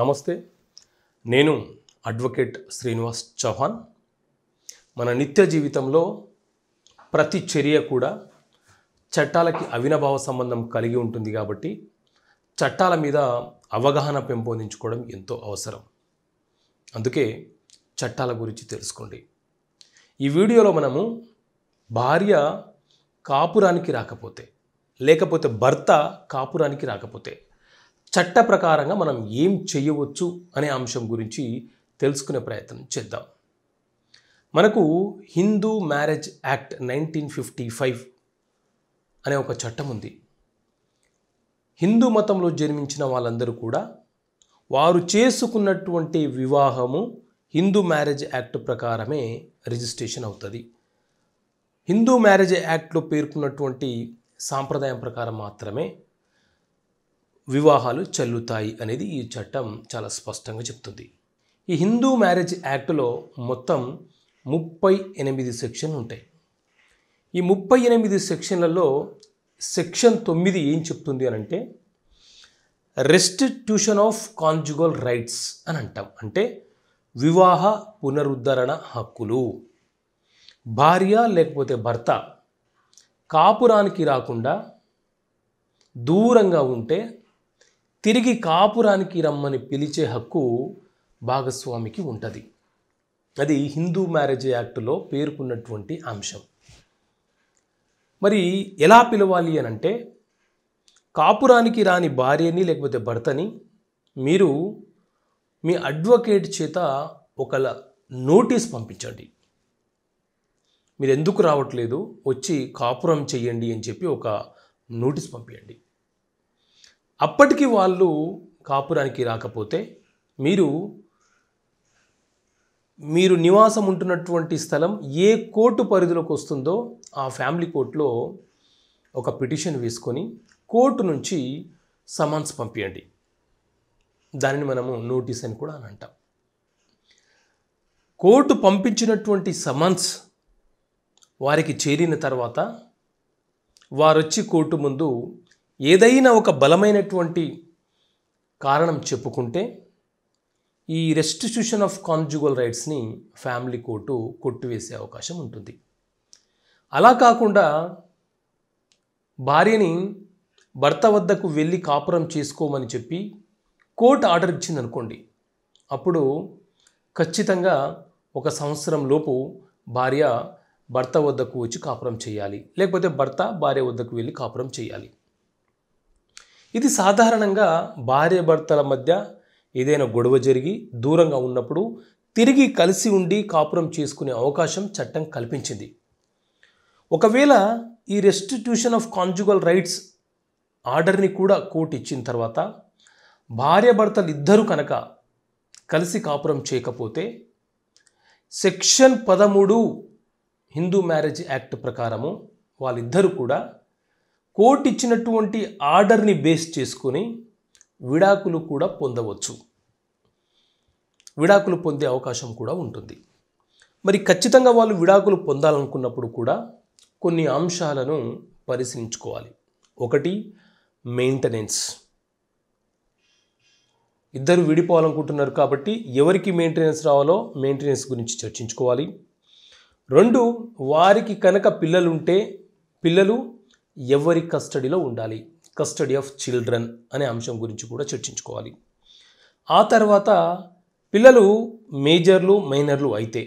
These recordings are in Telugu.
నమస్తే నేను అడ్వకేట్ శ్రీనివాస్ చౌహాన్ మన నిత్య జీవితంలో ప్రతి చర్య కూడా చట్టాలకి అవినభావ సంబంధం కలిగి ఉంటుంది కాబట్టి చట్టాల మీద అవగాహన పెంపొందించుకోవడం ఎంతో అవసరం అందుకే చట్టాల గురించి తెలుసుకోండి ఈ వీడియోలో మనము భార్య కాపురానికి రాకపోతే లేకపోతే భర్త కాపురానికి రాకపోతే చట్ట ప్రకారంగా మనం ఏం చేయవచ్చు అనే అంశం గురించి తెలుసుకునే ప్రయత్నం చేద్దాం మనకు Hindu marriage act nineteen fifty five అనే ఒక చట్టం ఉంది హిందూ మతంలో జన్మించిన వాళ్ళందరూ కూడా వారు చేసుకున్నటువంటి వివాహము హిందూ మ్యారేజ్ యాక్ట్ ప్రకారమే రిజిస్ట్రేషన్ అవుతుంది హిందూ మ్యారేజ్ యాక్ట్లో పేర్కొన్నటువంటి సాంప్రదాయం ప్రకారం మాత్రమే వివాహాలు చెల్లుతాయి అనేది ఈ చట్టం చాలా స్పష్టంగా చెప్తుంది ఈ హిందూ మ్యారేజ్ యాక్ట్లో మొత్తం ముప్పై ఎనిమిది సెక్షన్ ఉంటాయి ఈ ముప్పై ఎనిమిది సెక్షన్లలో సెక్షన్ తొమ్మిది ఏం చెప్తుంది అని అంటే రెస్టిట్యూషన్ ఆఫ్ కాన్జుగల్ రైట్స్ అని అంటాం అంటే వివాహ పునరుద్ధరణ హక్కులు భార్య లేకపోతే భర్త కాపురానికి రాకుండా దూరంగా ఉంటే తిరిగి కాపురానికి రమ్మని పిలిచే హక్కు భాగస్వామికి ఉంటుంది అది హిందూ మ్యారేజ్ యాక్ట్లో పేర్కొన్నటువంటి అంశం మరి ఎలా పిలవాలి అని అంటే కాపురానికి రాని భార్యని లేకపోతే భర్తని మీరు మీ అడ్వకేట్ చేత ఒక నోటీస్ పంపించండి మీరు ఎందుకు రావట్లేదు వచ్చి కాపురం చేయండి అని చెప్పి ఒక నోటీస్ పంపించండి అప్పటికి వాళ్ళు కాపురానికి రాకపోతే మీరు మీరు నివాసం ఉంటున్నటువంటి స్థలం ఏ కోర్టు పరిధిలోకి వస్తుందో ఆ ఫ్యామిలీ కోర్టులో ఒక పిటిషన్ వేసుకొని కోర్టు నుంచి సమన్స్ పంపించండి దానిని మనము నోటీస్ అని కూడా అని అంటాం కోర్టు పంపించినటువంటి సమన్స్ వారికి చేరిన తర్వాత వారొచ్చి కోర్టు ముందు ఏదైనా ఒక బలమైనటువంటి కారణం చెప్పుకుంటే ఈ రెస్టిట్యూషన్ ఆఫ్ కాన్జుగల్ రైట్స్ని ఫ్యామిలీ కోర్టు కొట్టివేసే అవకాశం ఉంటుంది అలా కాకుండా భార్యని భర్త వద్దకు వెళ్ళి కాపురం చేసుకోమని చెప్పి కోర్టు ఆర్డర్ ఇచ్చిందనుకోండి అప్పుడు ఖచ్చితంగా ఒక సంవత్సరం లోపు భార్య భర్త వద్దకు వచ్చి కాపురం చేయాలి లేకపోతే భర్త భార్య వద్దకు వెళ్ళి కాపురం చేయాలి ఇది సాధారణంగా భార్యభర్తల మధ్య ఏదైనా గొడవ జరిగి దూరంగా ఉన్నప్పుడు తిరిగి కలిసి ఉండి కాపురం చేసుకునే అవకాశం చట్టం కల్పించింది ఒకవేళ ఈ రెస్టిట్యూషన్ ఆఫ్ కాన్జుగల్ రైట్స్ ఆర్డర్ని కూడా కోర్టు ఇచ్చిన తర్వాత భార్యాభర్తలు ఇద్దరు కనుక కలిసి కాపురం చేయకపోతే సెక్షన్ పదమూడు హిందూ మ్యారేజ్ యాక్ట్ ప్రకారము వాళ్ళిద్దరూ కూడా కోర్టు ఇచ్చినటువంటి ఆర్డర్ని బేస్ చేసుకొని విడాకులు కూడా పొందవచ్చు విడాకులు పొందే అవకాశం కూడా ఉంటుంది మరి ఖచ్చితంగా వాళ్ళు విడాకులు పొందాలనుకున్నప్పుడు కూడా కొన్ని అంశాలను పరిశీలించుకోవాలి ఒకటి మెయింటెనెన్స్ ఇద్దరు విడిపోవాలనుకుంటున్నారు కాబట్టి ఎవరికి మెయింటెనెన్స్ రావాలో మెయింటెనెన్స్ గురించి చర్చించుకోవాలి రెండు వారికి కనుక పిల్లలుంటే పిల్లలు ఎవరి కస్టడీలో ఉండాలి కస్టడీ ఆఫ్ చిల్డ్రన్ అనే అంశం గురించి కూడా చర్చించుకోవాలి ఆ తర్వాత పిల్లలు మేజర్లు మైనర్లు అయితే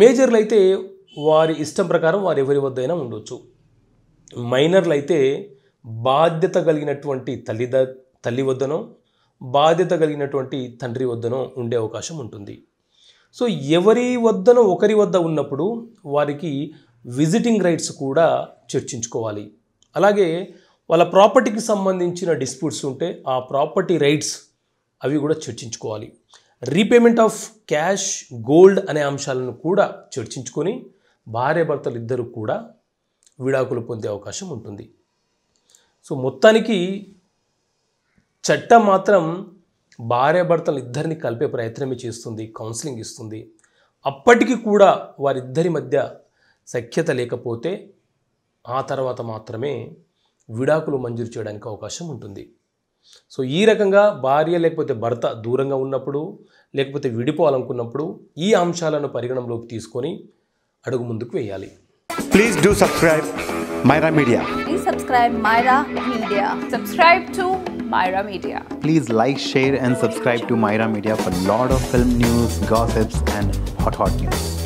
మేజర్లు అయితే వారి ఇష్టం ప్రకారం వారు ఎవరి వద్దైనా ఉండొచ్చు మైనర్లు అయితే బాధ్యత కలిగినటువంటి తల్లిద తల్లి వద్దనో బాధ్యత కలిగినటువంటి తండ్రి వద్దనో ఉండే అవకాశం ఉంటుంది సో ఎవరి వద్దనో ఒకరి వద్ద ఉన్నప్పుడు వారికి విజిటింగ్ రైట్స్ కూడా చర్చించుకోవాలి అలాగే వాళ్ళ ప్రాపర్టీకి సంబంధించిన డిస్ప్యూట్స్ ఉంటే ఆ ప్రాపర్టీ రైట్స్ అవి కూడా చర్చించుకోవాలి రీపేమెంట్ ఆఫ్ క్యాష్ గోల్డ్ అనే అంశాలను కూడా చర్చించుకొని భార్యాభర్తలు ఇద్దరు కూడా విడాకులు పొందే అవకాశం ఉంటుంది సో మొత్తానికి చట్టం మాత్రం భార్యాభర్తలు ఇద్దరిని కలిపే ప్రయత్నమే చేస్తుంది కౌన్సిలింగ్ ఇస్తుంది అప్పటికి కూడా వారిద్దరి మధ్య సఖ్యత లేకపోతే ఆ తర్వాత మాత్రమే విడాకులు మంజూరు చేయడానికి అవకాశం ఉంటుంది సో ఈ రకంగా భార్య లేకపోతే భర్త దూరంగా ఉన్నప్పుడు లేకపోతే విడిపోవాలనుకున్నప్పుడు ఈ అంశాలను పరిగణనలోకి తీసుకొని అడుగు ముందుకు వేయాలి please do subscribe Maira Media please subscribe Maira Media subscribe to Maira Media please like share and subscribe to Maira Media for lot of film news gossips and hot hot news